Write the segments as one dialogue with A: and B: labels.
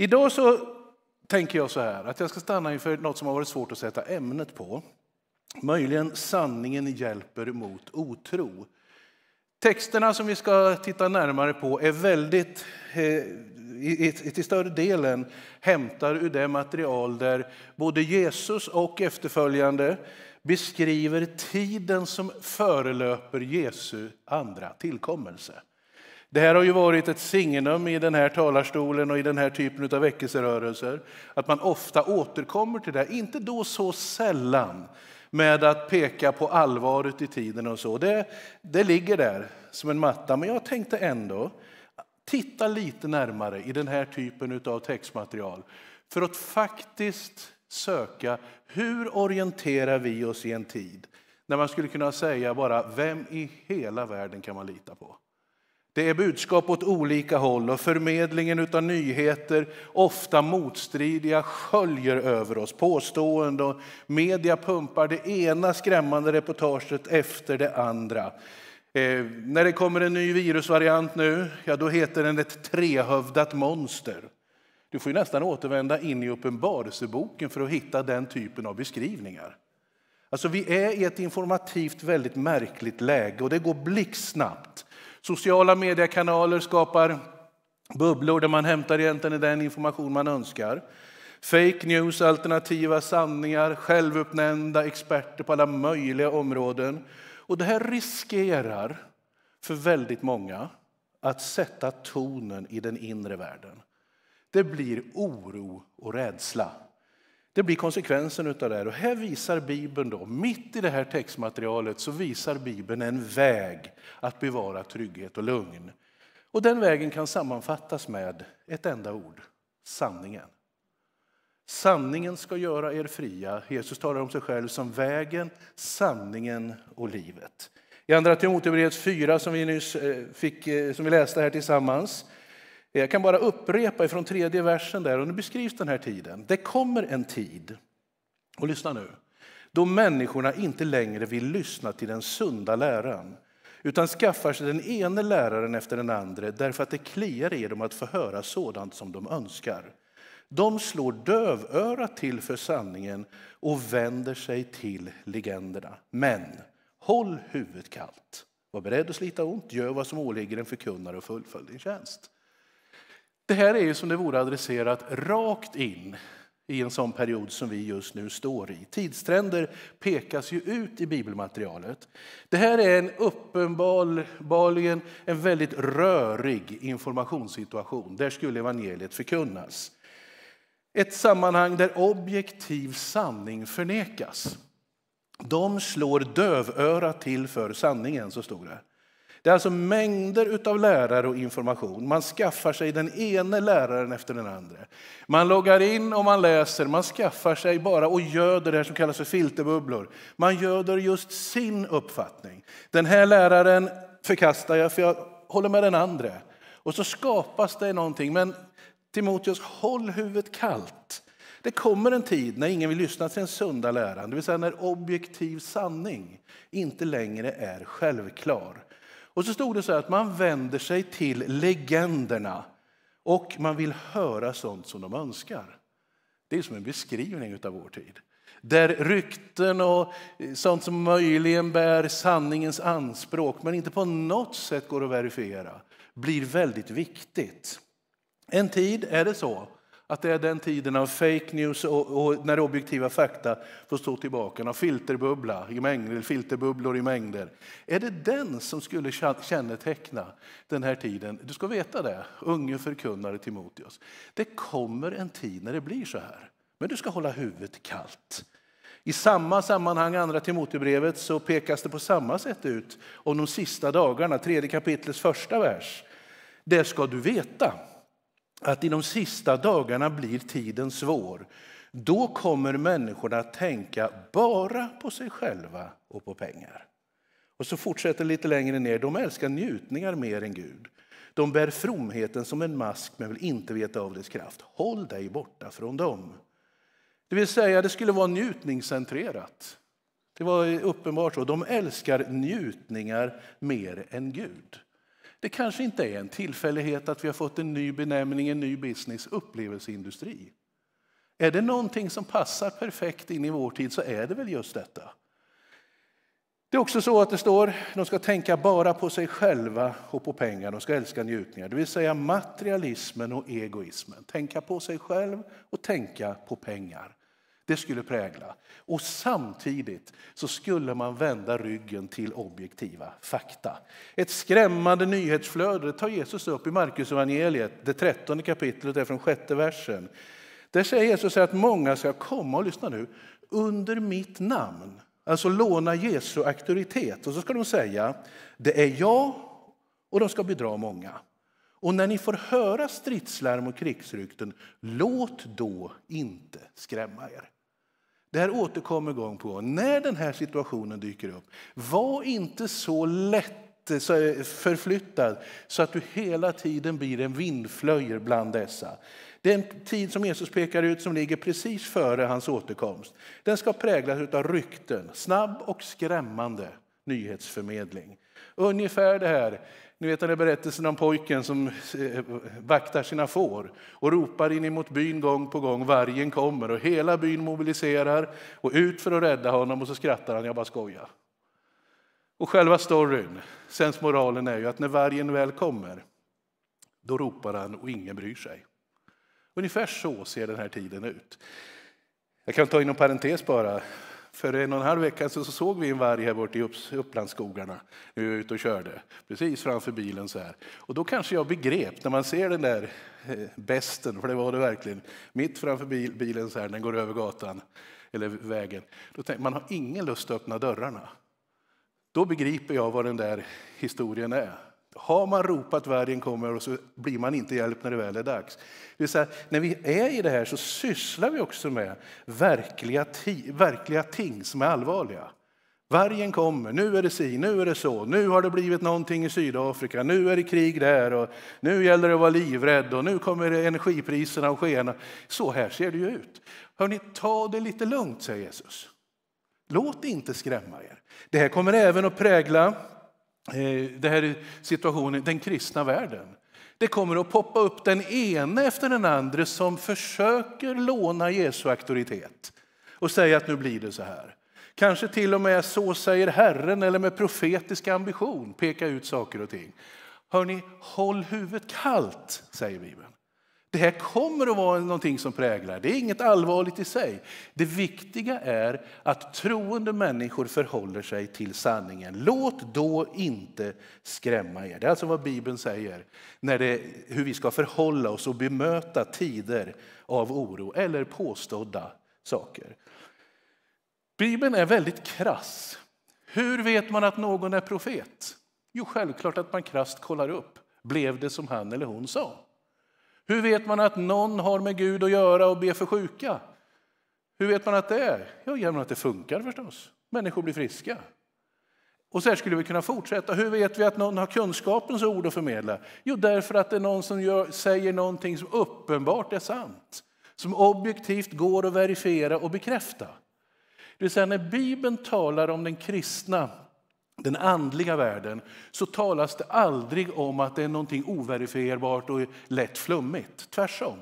A: Idag så tänker jag så här, att jag ska stanna inför något som har varit svårt att sätta ämnet på. Möjligen sanningen hjälper mot otro. Texterna som vi ska titta närmare på är väldigt, eh, till större delen hämtar ur det material där både Jesus och efterföljande beskriver tiden som förelöper Jesu andra tillkommelse. Det här har ju varit ett signum i den här talarstolen och i den här typen av väckelserörelser, att man ofta återkommer till det inte då så sällan, med att peka på allvaret i tiden och så. Det, det ligger där som en matta, men jag tänkte ändå titta lite närmare i den här typen av textmaterial för att faktiskt söka hur orienterar vi oss i en tid när man skulle kunna säga bara vem i hela världen kan man lita på? Det är budskap åt olika håll och förmedlingen av nyheter, ofta motstridiga, sköljer över oss. Påståenden och media pumpar det ena skrämmande reportaget efter det andra. Eh, när det kommer en ny virusvariant nu, ja, då heter den ett trehövdat monster. Du får nästan återvända in i Uppenbarelseboken för att hitta den typen av beskrivningar. Alltså, vi är i ett informativt väldigt märkligt läge och det går blixtsnabbt Sociala mediekanaler skapar bubblor där man hämtar egentligen den information man önskar. Fake news, alternativa sanningar, självuppnämnda experter på alla möjliga områden. Och det här riskerar för väldigt många att sätta tonen i den inre världen. Det blir oro och rädsla det blir konsekvensen av det här. Och här visar Bibeln, då, mitt i det här textmaterialet, så visar Bibeln en väg att bevara trygghet och lugn. Och den vägen kan sammanfattas med ett enda ord, sanningen. Sanningen ska göra er fria. Jesus talar om sig själv som vägen, sanningen och livet. I Andra Timotebrevets 4, som vi nyss eh, fick, eh, som vi läste här tillsammans, jag kan bara upprepa från tredje versen där, och nu beskrivs den här tiden. Det kommer en tid, och lyssna nu, då människorna inte längre vill lyssna till den sunda läran utan skaffar sig den ene läraren efter den andra därför att det kliar i dem att få höra sådant som de önskar. De slår dövörat till för sanningen och vänder sig till legenderna. Men håll huvudet kallt. Var beredd att slita ont, gör vad som åligger en förkunnare och fullfölj din tjänst. Det här är ju som det vore adresserat rakt in i en sån period som vi just nu står i. Tidstrender pekas ju ut i bibelmaterialet. Det här är en uppenbarligen en väldigt rörig informationssituation. Där skulle evangeliet förkunnas. Ett sammanhang där objektiv sanning förnekas. De slår dövöra till för sanningen, så stod det. Det är alltså mängder av lärare och information. Man skaffar sig den ene läraren efter den andra. Man loggar in och man läser. Man skaffar sig bara och göder det här som kallas för filterbubblor. Man göder just sin uppfattning. Den här läraren förkastar jag för jag håller med den andra. Och så skapas det någonting. Men Timoteus, håll huvudet kallt. Det kommer en tid när ingen vill lyssna till den sunda läran, det vill säga när objektiv sanning inte längre är självklar. Och så stod det så att man vänder sig till legenderna och man vill höra sånt som de önskar. Det är som en beskrivning av vår tid. Där rykten och sånt som möjligen bär sanningens anspråk men inte på något sätt går att verifiera blir väldigt viktigt. En tid är det så att det är den tiden av fake news och, och när objektiva fakta får stå tillbaka, av filterbubbla i mängder, filterbubblor i mängder. Är det den som skulle känneteckna den här tiden? Du ska veta det, unge förkunnare Timoteus. Det kommer en tid när det blir så här, men du ska hålla huvudet kallt. I samma sammanhang, andra Timotebrevet, så pekas det på samma sätt ut om de sista dagarna, tredje kapitlets första vers. Det ska du veta att i de sista dagarna blir tiden svår. Då kommer människorna att tänka bara på sig själva och på pengar. Och så fortsätter lite längre ner. De älskar njutningar mer än Gud. De bär fromheten som en mask men vill inte veta av dess kraft. Håll dig borta från dem. Det vill säga, det skulle vara njutningscentrerat. Det var uppenbart så. De älskar njutningar mer än Gud. Det kanske inte är en tillfällighet att vi har fått en ny benämning, en ny business, upplevelseindustri. Är det någonting som passar perfekt in i vår tid så är det väl just detta. Det är också så att det står de ska tänka bara på sig själva och på pengar. De ska älska njutningar, det vill säga materialismen och egoismen. Tänka på sig själv och tänka på pengar. Det skulle prägla. Och samtidigt så skulle man vända ryggen till objektiva fakta. Ett skrämmande nyhetsflöde tar Jesus upp i Markus evangeliet, det trettonde kapitlet, är från sjätte versen. Där säger Jesus att många ska komma, och lyssna nu, under mitt namn. Alltså låna Jesu auktoritet. Och så ska de säga, det är jag, och de ska bedra många. Och när ni får höra stridslarm och krigsrykten, låt då inte skrämma er. Det här återkommer gång på gång. När den här situationen dyker upp, var inte så lätt eh, eh, förflyttad så att du hela tiden blir en vindflöjer bland dessa. Den tid som Jesus pekar ut som ligger precis före hans återkomst den ska präglas av rykten, snabb och skrämmande nyhetsförmedling. Ungefär det här, ni vet den där berättelsen om pojken som eh, vaktar sina får och ropar in mot byn gång på gång, vargen kommer och hela byn mobiliserar och ut för att rädda honom och så skrattar han, jag bara skojar. Och själva storyn, sensmoralen är ju att när vargen väl kommer, då ropar han och ingen bryr sig. Ungefär så ser den här tiden ut. Jag kan ta in en parentes bara. För en och en halv vecka sedan så såg vi en varg här borta i Upplandsskogarna när vi var ute och körde, precis framför bilen så här. Och då kanske jag begrep, när man ser den där eh, besten, för det var det verkligen, mitt framför bilen så här, den går över gatan eller vägen. Då tänkte, man har ingen lust att öppna dörrarna. Då begriper jag vad den där historien är. Har man ropat vargen kommer och så blir man inte hjälpt när det väl är dags. Det vill säga, när vi är i det här så sysslar vi också med verkliga, verkliga ting som är allvarliga. Vargen kommer, nu är det si, nu är det så, nu har det blivit någonting i Sydafrika, nu är det krig där och nu gäller det att vara livrädd och nu kommer energipriserna att skena. Så här ser det ju ut. Hörrni, ta det lite lugnt, säger Jesus. Låt inte skrämma er. Det här kommer även att prägla Eh, det här är situationen den kristna världen. Det kommer att poppa upp den ene efter den andra som försöker låna Jesu auktoritet och säga att nu blir det så här. Kanske till och med så säger Herren eller med profetisk ambition peka ut saker och ting. Hörni, håll huvudet kallt, säger Bibeln. Det här kommer att vara någonting som präglar. Det är inget allvarligt i sig. Det viktiga är att troende människor förhåller sig till sanningen. Låt då inte skrämma er. Det är alltså vad Bibeln säger när det, hur vi ska förhålla oss och bemöta tider av oro eller påstådda saker. Bibeln är väldigt krass. Hur vet man att någon är profet? Jo, självklart att man krast kollar upp. Blev det som han eller hon sa? Hur vet man att någon har med Gud att göra och ber för sjuka? Hur vet man att det är? Ja, genom att det funkar förstås. Människor blir friska. Och så här skulle vi kunna fortsätta. Hur vet vi att någon har kunskapens ord att förmedla? Jo, därför att det är någon som gör, säger någonting som uppenbart är sant. Som objektivt går att verifiera och bekräfta. Det vill säga när Bibeln talar om den kristna den andliga världen så talas det aldrig om att det är någonting overifierbart och lätt flummigt. Tvärtom.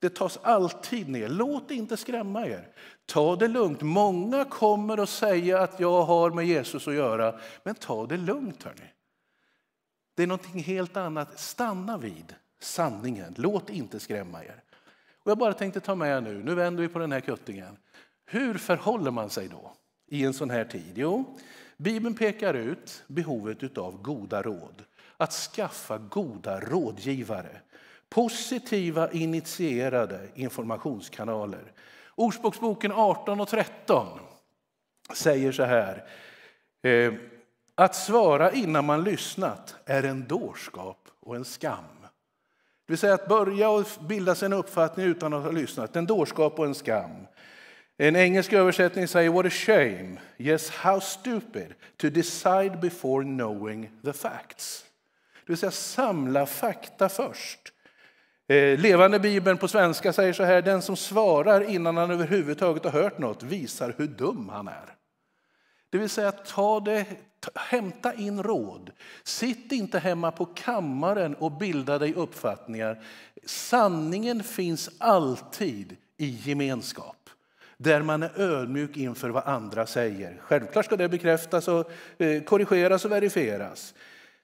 A: Det tas alltid ner. Låt inte skrämma er. Ta det lugnt. Många kommer att säga att jag har med Jesus att göra, men ta det lugnt. Hörni. Det är någonting helt annat. Stanna vid sanningen. Låt inte skrämma er. Och jag bara tänkte ta med nu, nu vänder vi på den här kuttingen. Hur förhåller man sig då i en sån här tid? Jo, Bibeln pekar ut behovet av goda råd. Att skaffa goda rådgivare. Positiva, initierade informationskanaler. Ordspråksboken 18 och 13 säger så här. Eh, att svara innan man lyssnat är en dårskap och en skam. Det vill säga att börja och bilda sig en uppfattning utan att ha lyssnat, en dårskap och en skam. En engelsk översättning säger What a shame, yes how stupid to decide before knowing the facts. Det vill säga samla fakta först. Eh, levande Bibeln på svenska säger så här, den som svarar innan han överhuvudtaget har hört något visar hur dum han är. Det vill säga, ta det, ta, hämta in råd. Sitt inte hemma på kammaren och bilda dig uppfattningar. Sanningen finns alltid i gemenskap där man är ödmjuk inför vad andra säger. Självklart ska det bekräftas, och eh, korrigeras och verifieras.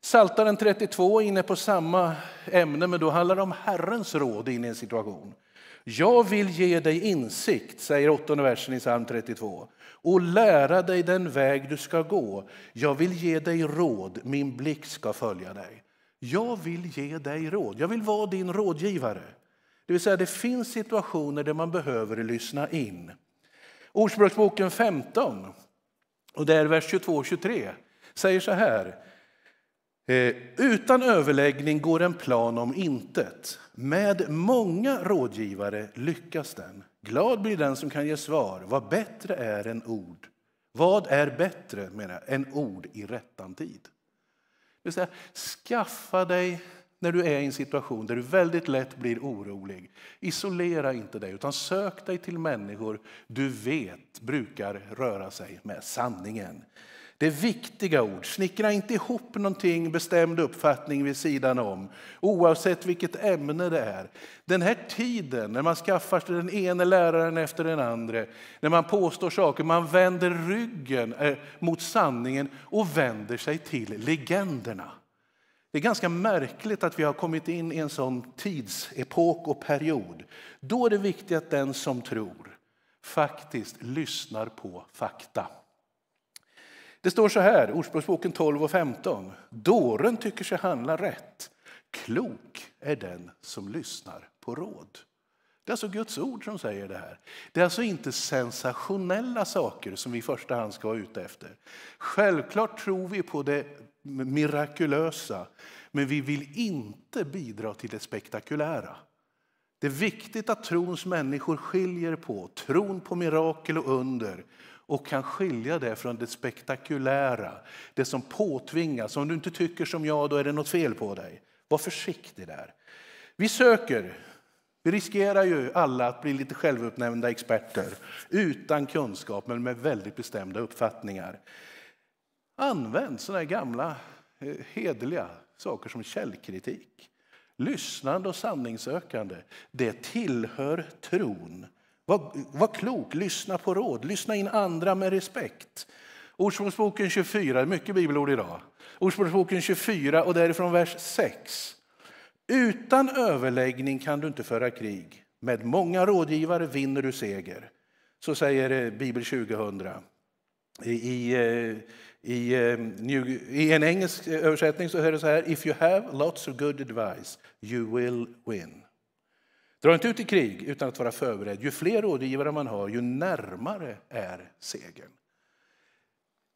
A: Saltaren 32 är inne på samma ämne, men då handlar det om Herrens råd in i en situation. Jag vill ge dig insikt, säger åttonde versen i psalm 32 och lära dig den väg du ska gå. Jag vill ge dig råd, min blick ska följa dig. Jag vill ge dig råd, jag vill vara din rådgivare. Det vill säga, det finns situationer där man behöver lyssna in. Ordspråksboken 15, och det vers 22 och 23, säger så här. Eh, utan överläggning går en plan om intet. Med många rådgivare lyckas den. Glad blir den som kan ge svar. Vad bättre är än ord. Vad är bättre menar jag, än ord i rättan tid? Det vill säga, skaffa dig när du är i en situation där du väldigt lätt blir orolig, isolera inte dig utan sök dig till människor du vet brukar röra sig med sanningen. Det är viktiga ord. Snickra inte ihop någonting bestämd uppfattning vid sidan om, oavsett vilket ämne det är. Den här tiden när man skaffar sig den ene läraren efter den andra, när man påstår saker, man vänder ryggen eh, mot sanningen och vänder sig till legenderna. Det är ganska märkligt att vi har kommit in i en sån tidsepok och period. Då är det viktigt att den som tror faktiskt lyssnar på fakta. Det står så här, Ordspråksboken 12 och 15. Dåren tycker sig handla rätt. Klok är den som lyssnar på råd. Det är alltså Guds ord som säger det här. Det är alltså inte sensationella saker som vi i första hand ska vara ute efter. Självklart tror vi på det mirakulösa, men vi vill inte bidra till det spektakulära. Det är viktigt att trons människor skiljer på tron på mirakel och under och kan skilja det från det spektakulära, det som påtvingas. Om du inte tycker som jag, då är det något fel på dig. Var försiktig där. Vi söker vi riskerar ju alla att bli lite självutnämnda experter utan kunskap, men med väldigt bestämda uppfattningar. Använd sådana gamla eh, hederliga saker som källkritik. Lyssnande och sanningssökande, det tillhör tron. Var, var klok, lyssna på råd, lyssna in andra med respekt. Ordspråksboken 24, mycket bibelord idag. Ordspråksboken 24 och därifrån vers 6. Utan överläggning kan du inte föra krig. Med många rådgivare vinner du seger. Så säger eh, Bibel 2000. I, i, eh, eh, i en engelsk översättning så är det så här. If you have lots of good advice, you will win. Dra inte ut i krig utan att vara förberedd. Ju fler rådgivare man har, ju närmare är segern.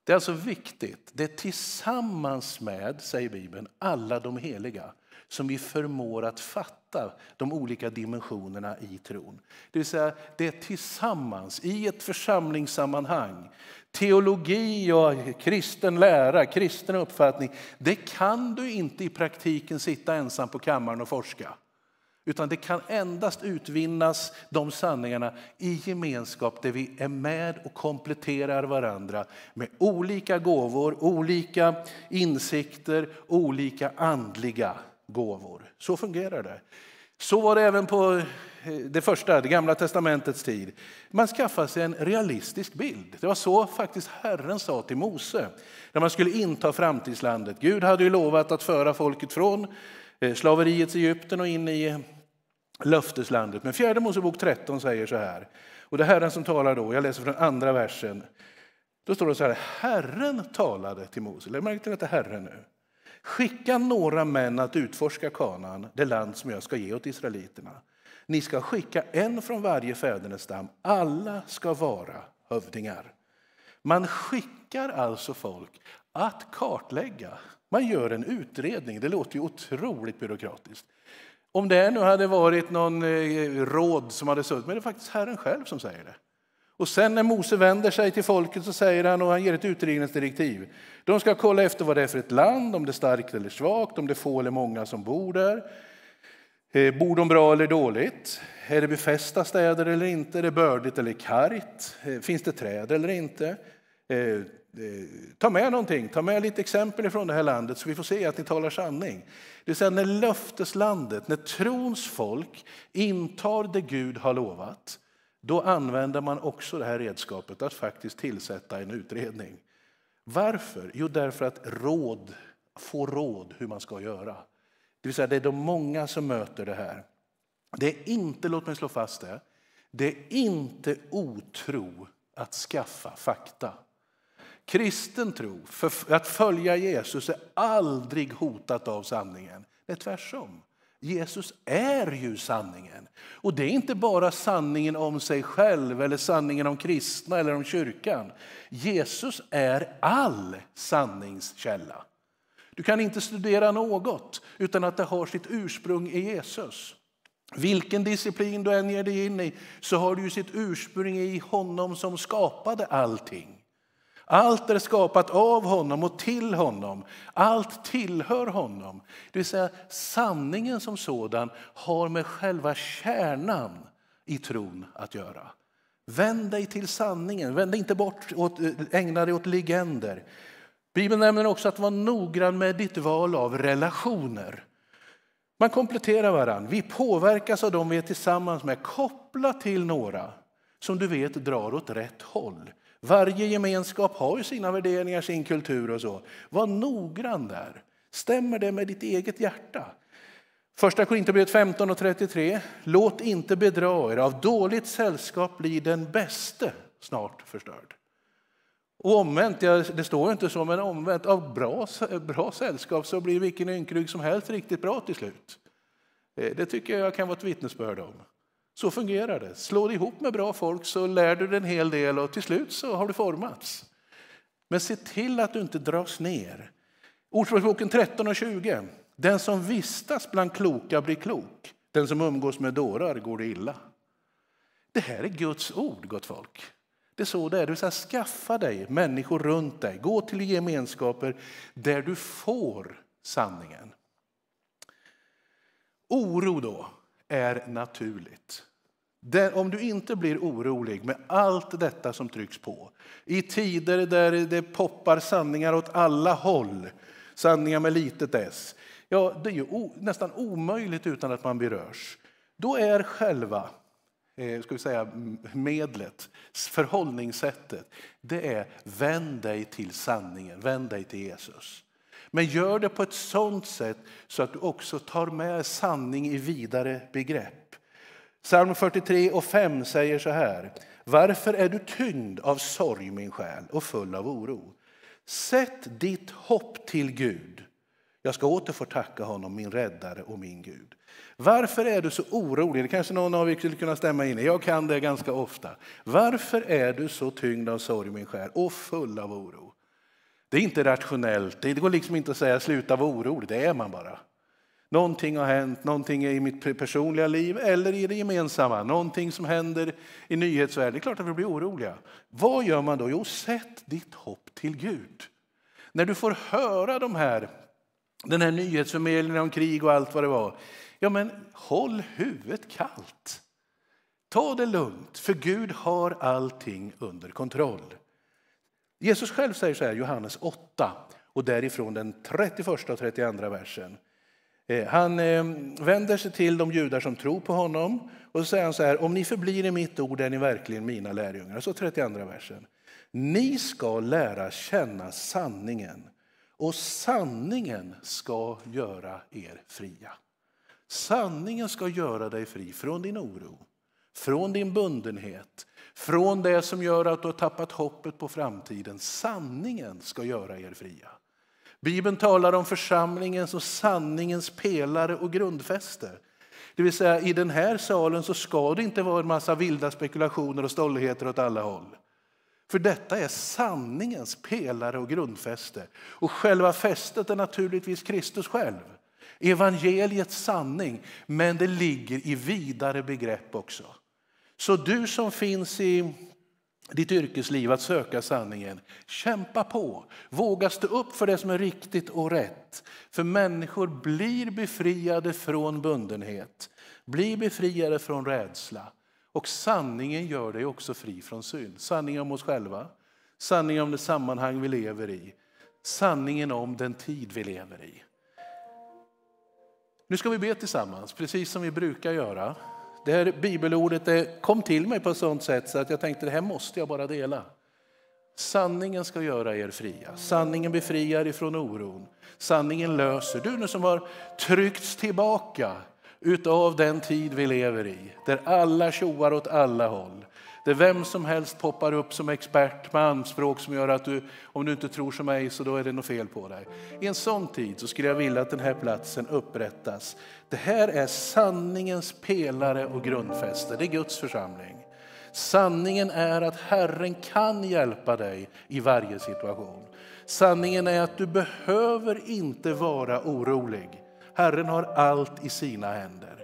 A: Det är alltså viktigt. Det är tillsammans med, säger Bibeln, alla de heliga som vi förmår att fatta de olika dimensionerna i tron. Det vill säga, det är tillsammans i ett församlingssammanhang. Teologi och kristen lära, kristen uppfattning, det kan du inte i praktiken sitta ensam på kammaren och forska. Utan det kan endast utvinnas, de sanningarna, i gemenskap där vi är med och kompletterar varandra med olika gåvor, olika insikter, olika andliga gåvor. Så fungerar det. Så var det även på eh, det första, det gamla testamentets tid. Man skaffade sig en realistisk bild. Det var så faktiskt Herren sa till Mose när man skulle inta framtidslandet. Gud hade ju lovat att föra folket från eh, slaveriets Egypten och in i löfteslandet. Men fjärde Mosebok 13 säger så här, och det är Herren som talar då, jag läser från andra versen. Då står det så här, Herren talade till Mose. Lägg märke till att det är Herren nu. Skicka några män att utforska Kanaan, det land som jag ska ge åt israeliterna. Ni ska skicka en från varje fädernestam. Alla ska vara hövdingar. Man skickar alltså folk att kartlägga. Man gör en utredning. Det låter ju otroligt byråkratiskt. Om det nu hade varit någon eh, råd som hade suttit, men det är faktiskt Herren själv som säger det. Och sen när Mose vänder sig till folket så säger han, och han ger ett utredningsdirektiv. De ska kolla efter vad det är för ett land, om det är starkt eller svagt, om det är få eller många som bor där. Eh, bor de bra eller dåligt? Är det befästa städer eller inte? Är det bördigt eller kargt? Eh, finns det träd eller inte? Eh, ta med någonting, ta med lite exempel från det här landet så vi får se att ni talar sanning. Det vill säga när löfteslandet, när trons folk intar det Gud har lovat, då använder man också det här redskapet att faktiskt tillsätta en utredning. Varför? Jo, därför att råd, får råd hur man ska göra. Det vill säga, det är de många som möter det här. Det är inte, låt mig slå fast det, det är inte otro att skaffa fakta. Kristen tro, att följa Jesus, är aldrig hotat av sanningen. Det är tvärtom. Jesus är ju sanningen. Och det är inte bara sanningen om sig själv eller sanningen om kristna eller om kyrkan. Jesus är all sanningskälla. Du kan inte studera något utan att det har sitt ursprung i Jesus. Vilken disciplin du än ger dig in i så har du sitt ursprung i honom som skapade allting. Allt är skapat av honom och till honom. Allt tillhör honom. Det vill säga sanningen som sådan har med själva kärnan i tron att göra. Vänd dig till sanningen, vänd dig inte bort åt, ägna dig åt legender. Bibeln nämner också att vara noggrann med ditt val av relationer. Man kompletterar varandra. Vi påverkas av dem vi är tillsammans med. Koppla till några som du vet drar åt rätt håll. Varje gemenskap har ju sina värderingar, sin kultur och så. Var noggrann där. Stämmer det med ditt eget hjärta? Första Korintierbrevet 15 och 33. Låt inte bedra er, av dåligt sällskap blir den bäste snart förstörd. Och omvänt, det står inte så, men omvänt, av bra, bra sällskap så blir vilken ynkrygg som helst riktigt bra till slut. Eh, det tycker jag kan vara ett vittnesbörd om. Så fungerar det. Slå dig ihop med bra folk så lär du dig en hel del och till slut så har du formats. Men se till att du inte dras ner. Ordspråksboken 13 och 20. Den som vistas bland kloka blir klok. Den som umgås med dårar går det illa. Det här är Guds ord, gott folk. Det är så det är. Det säga, skaffa dig människor runt dig. Gå till gemenskaper där du får sanningen. Oro då är naturligt. Den, om du inte blir orolig med allt detta som trycks på i tider där det poppar sanningar åt alla håll, sanningar med litet s ja, det är ju o, nästan omöjligt utan att man berörs. Då är själva eh, ska vi säga, medlet, förhållningssättet, det är vänd dig till sanningen, vänd dig till Jesus. Men gör det på ett sånt sätt så att du också tar med sanning i vidare begrepp. Psalm 43 och 5 säger så här. Varför är du tyngd av sorg, min själ, och full av oro? Sätt ditt hopp till Gud. Jag ska åter få tacka honom, min räddare och min Gud. Varför är du så orolig? Det kanske någon av er skulle kunna stämma in i. Jag kan det ganska ofta. Varför är du så tyngd av sorg, min själ, och full av oro? Det är inte rationellt. Det går liksom inte att säga sluta vara orolig. Det är man bara. Någonting har hänt, någonting i mitt personliga liv eller i det gemensamma, någonting som händer i nyhetsvärlden. Det är klart att vi blir oroliga. Vad gör man då? Jo, sätt ditt hopp till Gud. När du får höra de här, den här nyhetsförmedlingen om krig och allt vad det var, ja men håll huvudet kallt. Ta det lugnt, för Gud har allting under kontroll. Jesus själv säger så här, Johannes 8 och därifrån den 31 och 32 versen. Eh, han eh, vänder sig till de judar som tror på honom och säger han så här, om ni förblir i mitt ord är ni verkligen mina lärjungar. Så 32 versen. Ni ska lära känna sanningen och sanningen ska göra er fria. Sanningen ska göra dig fri från din oro, från din bundenhet, från det som gör att du har tappat hoppet på framtiden. Sanningen ska göra er fria. Bibeln talar om församlingens och sanningens pelare och grundfäste. Det vill säga, i den här salen så ska det inte vara en massa vilda spekulationer och stolligheter åt alla håll. För detta är sanningens pelare och grundfäste. Och själva fästet är naturligtvis Kristus själv. Evangeliets sanning, men det ligger i vidare begrepp också. Så du som finns i ditt yrkesliv att söka sanningen. Kämpa på, våga stå upp för det som är riktigt och rätt. För människor blir befriade från bundenhet, blir befriade från rädsla. Och sanningen gör dig också fri från synd. Sanningen om oss själva, sanningen om det sammanhang vi lever i, sanningen om den tid vi lever i. Nu ska vi be tillsammans, precis som vi brukar göra. Det här bibelordet det kom till mig på ett sånt sätt så att jag tänkte det här måste jag bara dela. Sanningen ska göra er fria. Sanningen befriar ifrån oron. Sanningen löser. Du nu som har tryckts tillbaka utav den tid vi lever i, där alla tjoar åt alla håll där vem som helst poppar upp som expert med anspråk som gör att du, om du inte tror som mig så då är det något fel på dig. I en sån tid så skulle jag vilja att den här platsen upprättas. Det här är sanningens pelare och grundfäste, det är Guds församling. Sanningen är att Herren kan hjälpa dig i varje situation. Sanningen är att du behöver inte vara orolig. Herren har allt i sina händer.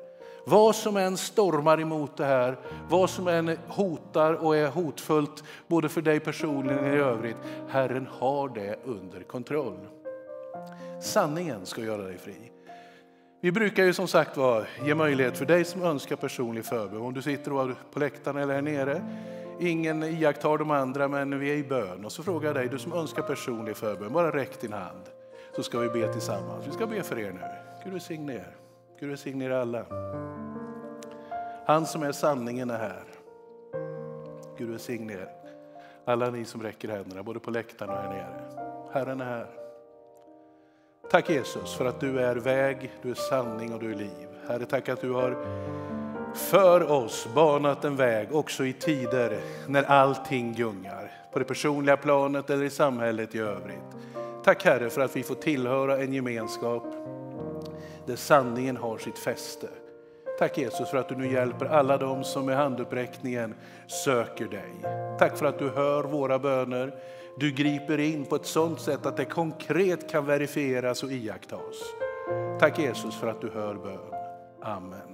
A: Vad som än stormar emot det här, vad som än hotar och är hotfullt både för dig personligen och i övrigt, Herren har det under kontroll. Sanningen ska göra dig fri. Vi brukar ju som sagt var ge möjlighet för dig som önskar personlig förbön, om du sitter på läktaren eller här nere, ingen iakttar de andra men vi är i bön. Och så frågar jag dig, du som önskar personlig förbön, bara räck din hand så ska vi be tillsammans. Vi ska be för er nu. Gud välsigne er. Gud välsigne er alla. Han som är sanningen är här. Gud välsigne er. Alla ni som räcker händerna, både på läktaren och här nere. Herren är här. Tack Jesus för att du är väg, du är sanning och du är liv. Herre, tack att du har för oss banat en väg också i tider när allting gungar. På det personliga planet eller i samhället i övrigt. Tack Herre för att vi får tillhöra en gemenskap där sanningen har sitt fäste. Tack Jesus för att du nu hjälper alla dem som med handuppräckningen söker dig. Tack för att du hör våra böner. Du griper in på ett sådant sätt att det konkret kan verifieras och iakttas. Tack Jesus för att du hör bön. Amen.